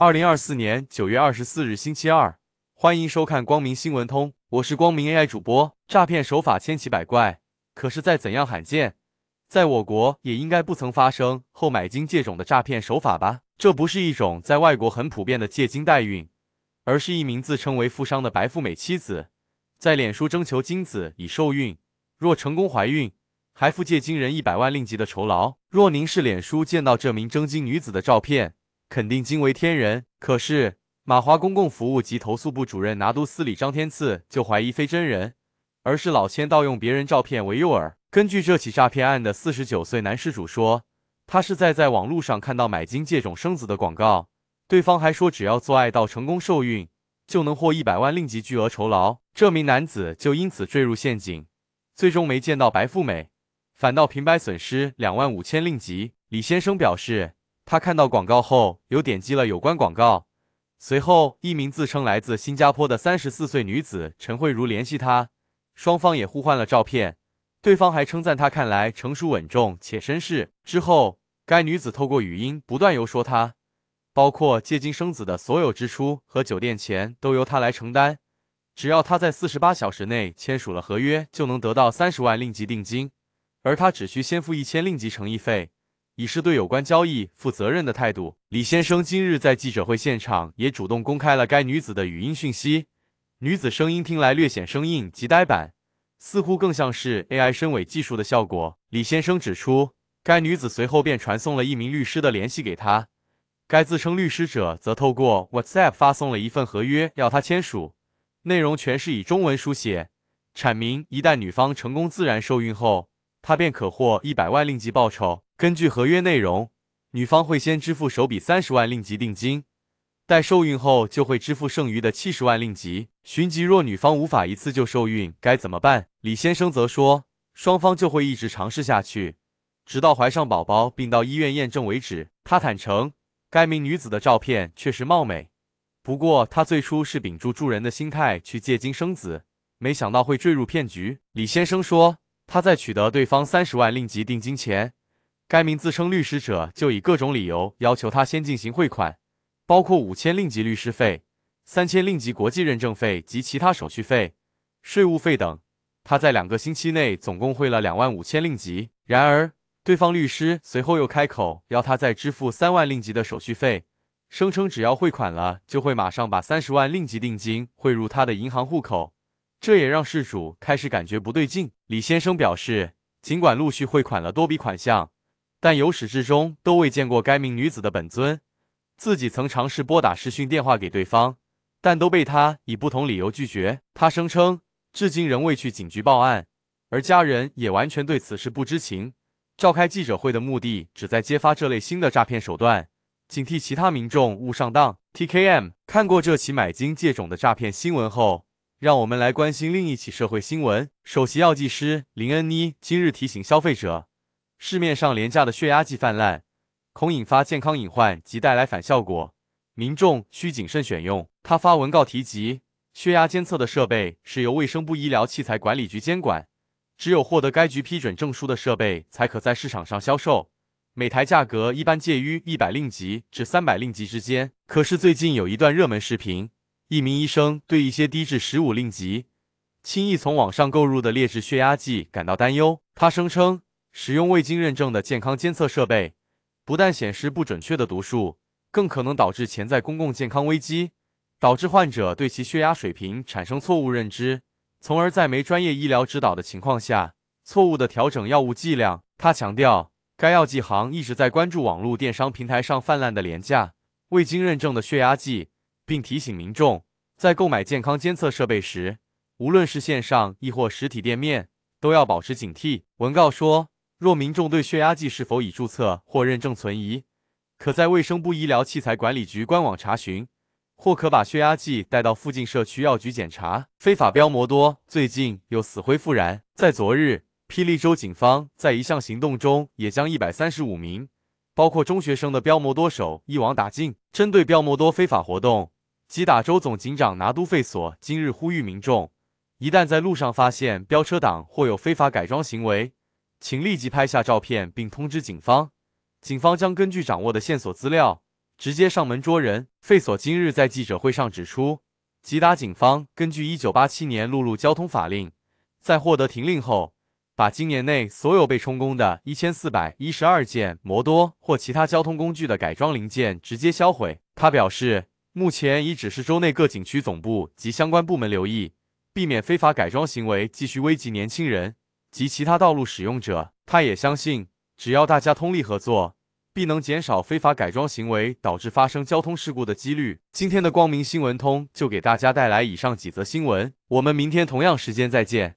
二零二四年九月二十四日星期二，欢迎收看光明新闻通，我是光明 AI 主播。诈骗手法千奇百怪，可是再怎样罕见，在我国也应该不曾发生后买金借种的诈骗手法吧？这不是一种在外国很普遍的借金代孕，而是一名自称为富商的白富美妻子，在脸书征求精子以受孕，若成功怀孕，还付借金人一百万令吉的酬劳。若您是脸书见到这名征金女子的照片。肯定惊为天人，可是马华公共服务及投诉部主任拿督斯里张天赐就怀疑非真人，而是老千盗用别人照片为诱饵。根据这起诈骗案的四十九岁男失主说，他是在在网络上看到买金借种生子的广告，对方还说只要做爱到成功受孕，就能获一百万令吉巨额酬劳。这名男子就因此坠入陷阱，最终没见到白富美，反倒平白损失两万五千令吉。李先生表示。他看到广告后，又点击了有关广告。随后，一名自称来自新加坡的三十四岁女子陈慧茹联系他，双方也互换了照片。对方还称赞他看来成熟稳重且绅士。之后，该女子透过语音不断游说他，包括借精生子的所有支出和酒店钱都由他来承担。只要他在四十八小时内签署了合约，就能得到三十万令吉定金，而他只需先付一千令吉诚意费。以是对有关交易负责任的态度。李先生今日在记者会现场也主动公开了该女子的语音讯息，女子声音听来略显生硬及呆板，似乎更像是 AI 声尾技术的效果。李先生指出，该女子随后便传送了一名律师的联系给他，该自称律师者则透过 WhatsApp 发送了一份合约要他签署，内容全是以中文书写，阐明一旦女方成功自然受孕后。他便可获一百万令吉报酬。根据合约内容，女方会先支付首笔三十万令吉定金，待受孕后就会支付剩余的七十万令吉。寻疾若女方无法一次就受孕，该怎么办？李先生则说，双方就会一直尝试下去，直到怀上宝宝并到医院验证为止。他坦诚，该名女子的照片确实貌美，不过他最初是秉住助人的心态去借精生子，没想到会坠入骗局。李先生说。他在取得对方三十万令吉定金前，该名自称律师者就以各种理由要求他先进行汇款，包括五千令吉律师费、三千令吉国际认证费及其他手续费、税务费等。他在两个星期内总共汇了两万五千令吉。然而，对方律师随后又开口要他再支付三万令吉的手续费，声称只要汇款了，就会马上把三十万令吉定金汇入他的银行户口。这也让事主开始感觉不对劲。李先生表示，尽管陆续汇款了多笔款项，但由始至终都未见过该名女子的本尊。自己曾尝试拨打视讯电话给对方，但都被他以不同理由拒绝。他声称，至今仍未去警局报案，而家人也完全对此事不知情。召开记者会的目的，旨在揭发这类新的诈骗手段，警惕其他民众误上当。T K M 看过这起买金借种的诈骗新闻后。让我们来关心另一起社会新闻。首席药剂师林恩妮今日提醒消费者，市面上廉价的血压计泛滥，恐引发健康隐患及带来反效果，民众需谨慎选用。他发文告提及，血压监测的设备是由卫生部医疗器材管理局监管，只有获得该局批准证书的设备才可在市场上销售，每台价格一般介于一百令吉至三百令吉之间。可是最近有一段热门视频。一名医生对一些低至十五令吉、轻易从网上购入的劣质血压计感到担忧。他声称，使用未经认证的健康监测设备，不但显示不准确的读数，更可能导致潜在公共健康危机，导致患者对其血压水平产生错误认知，从而在没专业医疗指导的情况下，错误地调整药物剂量。他强调，该药剂行一直在关注网络电商平台上泛滥的廉价、未经认证的血压计。并提醒民众在购买健康监测设备时，无论是线上亦或实体店面，都要保持警惕。文告说，若民众对血压计是否已注册或认证存疑，可在卫生部医疗器材管理局官网查询，或可把血压计带到附近社区药局检查。非法标模多最近又死灰复燃，在昨日，霹雳州警方在一项行动中，也将一百三十五名包括中学生的标模多手一网打尽。针对标模多非法活动，吉达州总警长拿督费索今日呼吁民众，一旦在路上发现飙车党或有非法改装行为，请立即拍下照片并通知警方，警方将根据掌握的线索资料直接上门捉人。费索今日在记者会上指出，吉达警方根据1987年陆路交通法令，在获得停令后，把今年内所有被充公的1412件摩多或其他交通工具的改装零件直接销毁。他表示。目前已指示州内各景区总部及相关部门留意，避免非法改装行为继续危及年轻人及其他道路使用者。他也相信，只要大家通力合作，必能减少非法改装行为导致发生交通事故的几率。今天的光明新闻通就给大家带来以上几则新闻，我们明天同样时间再见。